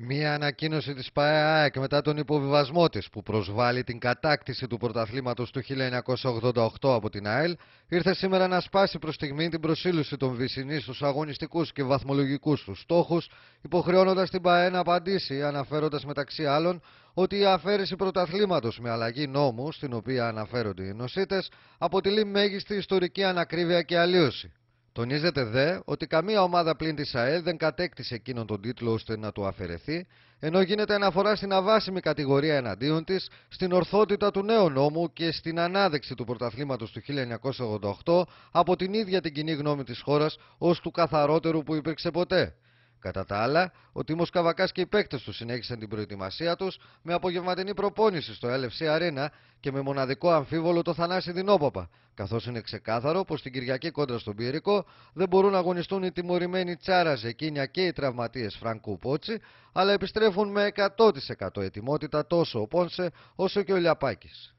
Μία ανακοίνωση της ΠΑΕΑΕΚ μετά τον υποβιβασμό της που προσβάλλει την κατάκτηση του πρωταθλήματος του 1988 από την ΑΕΛ ήρθε σήμερα να σπάσει προς στιγμή την προσήλωση των Βυσσινής στους αγωνιστικούς και βαθμολογικούς τους στόχους υποχρεώνοντας την ΠΑΕ να απαντήσει αναφέροντας μεταξύ άλλων ότι η αφαίρεση πρωταθλήματος με αλλαγή νόμου στην οποία αναφέρονται οι νοσίτες αποτελεί μέγιστη ιστορική ανακρίβεια και αλλίωση. Τονίζεται δε ότι καμία ομάδα πλην της ΑΕΛ δεν κατέκτησε εκείνον τον τίτλο ώστε να του αφαιρεθεί, ενώ γίνεται αναφορά στην αβάσιμη κατηγορία εναντίον της στην ορθότητα του νέου νόμου και στην ανάδεξη του πρωταθλήματος του 1988 από την ίδια την κοινή γνώμη της χώρας ως του καθαρότερου που υπήρξε ποτέ. Κατά τα άλλα, ο Τίμος Καβακάς και οι παίκτες τους συνέχισαν την προετοιμασία τους με απογευματινή προπόνηση στο LFC Arena και με μοναδικό αμφίβολο το Θανάση Δινόπαπα. Καθώς είναι ξεκάθαρο πως την Κυριακή κόντρα στον Πυρικό δεν μπορούν να αγωνιστούν οι τιμωρημένοι Τσάρα Ζεκίνια και οι τραυματίες Φραγκού Πότσι, αλλά επιστρέφουν με 100% ετοιμότητα τόσο ο Πόνσε όσο και ο Λιαπάκης.